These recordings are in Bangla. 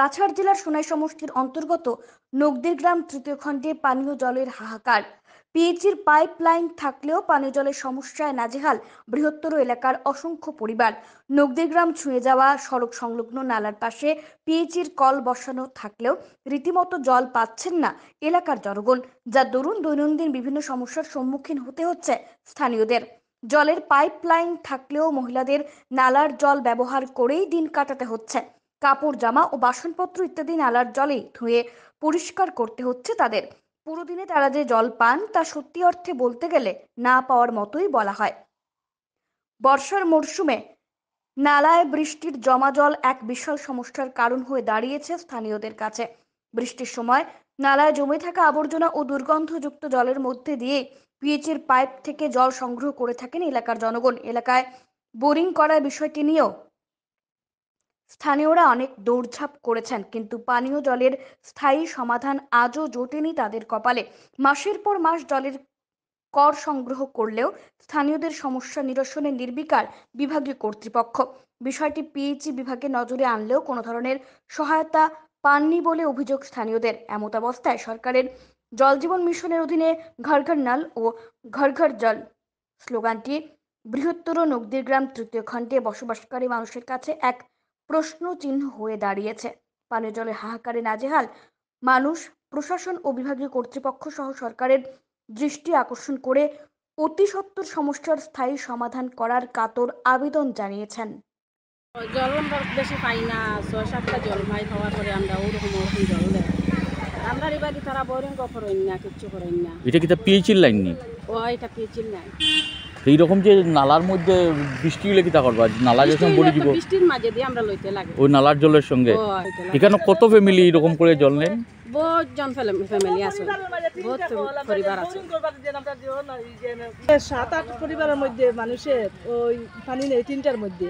কাছাড় জেলার সোনাই সমষ্টির অন্তর্গত নগদের গ্রাম তৃতীয় খণ্ডে পানীয় জলের হাহাকার পিএইচির পাইপ লাইন থাকলেও পানীয় জলের সমস্যায় নাজেহাল বৃহত্তর এলাকার অসংখ্য পরিবার নগদের গ্রাম ছুঁয়ে যাওয়া সড়ক সংলগ্ন নালার পাশে পিএইচির কল বসানো থাকলেও রীতিমতো জল পাচ্ছেন না এলাকার জনগণ যা দরুন দৈনন্দিন বিভিন্ন সমস্যার সম্মুখীন হতে হচ্ছে স্থানীয়দের জলের পাইপ লাইন থাকলেও মহিলাদের নালার জল ব্যবহার করেই দিন কাটাতে হচ্ছে কাপড় জামা ও বাসনপত্র ইত্যাদি নালার জলে ধুয়ে পরিষ্কার করতে হচ্ছে তাদের পুরো দিনে তারা যে জল পান তা সত্যি অর্থে বলতে গেলে না পাওয়ার মতোই বলা হয় বর্ষার মরশুমে নালায় বৃষ্টির জমা জল এক বিশাল সমস্যার কারণ হয়ে দাঁড়িয়েছে স্থানীয়দের কাছে বৃষ্টির সময় নালায় জমে থাকা আবর্জনা ও দুর্গন্ধযুক্ত জলের মধ্যে দিয়ে পিএইচের পাইপ থেকে জল সংগ্রহ করে থাকেন এলাকার জনগণ এলাকায় বোরিং করার বিষয়টি নিয়েও স্থানীয়রা অনেক দৌড়ঝাঁপ করেছেন কিন্তু পানীয় জলের স্থায়ী সমাধান আজও জোটেনি তাদের কপালে মাসের পর মাস জলের কর সংগ্রহ করলেও স্থানীয়দের সমস্যা নিরসনে নির্বিকার বিভাগীয় কর্তৃপক্ষ বিষয়টি পিএইচই বিভাগে নজরে আনলেও কোনো ধরনের সহায়তা পাননি বলে অভিযোগ স্থানীয়দের এমতাবস্থায় সরকারের জলজীবন মিশনের অধীনে ঘর ঘর নল ও ঘর ঘর জল স্লোগানটি বৃহত্তর নগদীর গ্রাম তৃতীয় খণ্ডে বসবাসকারী মানুষের কাছে এক প্রশ্ন চিহ্ন হয়ে দাঁড়িয়েছে পানীয় জলে হাহাকারে নাজেহাল মানুষ প্রশাসন ও বিভাগীয় কর্তৃপক্ষ সহ সরকারের দৃষ্টি আকর্ষণ করে অতি সত্তর সমস্যার স্থায়ী সমাধান করার কাতর আবেদন জানিয়েছেন জল আমরা বেশি পাই না ছয় সাতটা জল পাই খাওয়ার পরে আমরা ওরকম ওরকম জল দেয় আমরা এবারে তারা বোরিং করেন না কিচ্ছু করেন না এটা কি তা লাইন নেই ও এটা পিএইচির লাইন এই রকম যে নালার মধ্যে বৃষ্টি হলে কিতা করবা নালা যখন বলি দিব বৃষ্টির মাঝে দিয়ে আমরা লইতে লাগে ওই নালার জলের সঙ্গে এখানে কত ফ্যামিলি এরকম করে জল নেন জন ফ্যামিলি আছে বহুত পরিবার আছে সাত আট পরিবারের মধ্যে মানুষের ওই পানি নেই তিনটার মধ্যে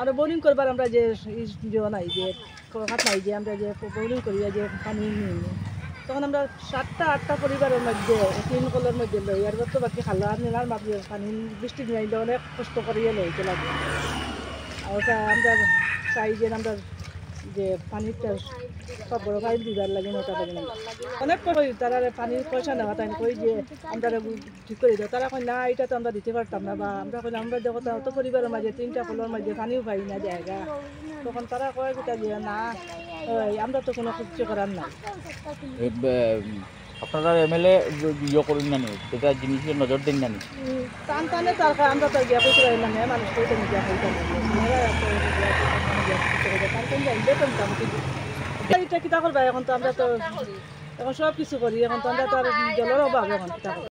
আর বোলিং করবার আমরা যে ইয়ে নাই যে নাই যে আমরা যে বোলিং করি যে পানি নিয়ে তখন আমরা সাতটা আটটা পরিবারের মধ্যে তিন কলের মধ্যে লই আর তো বাকি খালো আর নিলাম পানি বৃষ্টি নিয়ে অনেক কষ্ট করিয়ে লইতে লাগে আর আমরা চাই যে আমরা যে পানিটা সব বড় ভাই দিবার লাগে মোটা লাগে অনেক কই তারা পানির পয়সা নেওয়া তাই কই যে আমরা ঠিক করে দেয় তারা কই না এটা তো আমরা দিতে পারতাম না বা আমরা কই আমরা দেখো অত পরিবারের মাঝে তিনটা কলোর মাঝে পানিও পাই না জায়গা তখন তারা কয় যেটা যে না আমরা তো কোনো কিছু করার না আপনারা এমএলএ ইয়ে করেন না এটা জিনিসে নজর দেন না টান টানে তার আমরা তো গিয়া করতে পারি না মানুষ করতে গিয়া করতে এটা কিতা করবা এখন তো আমরা তো এখন সব কিছু করি এখন তো আমরা তো আর জলের অভাব এখন কিতা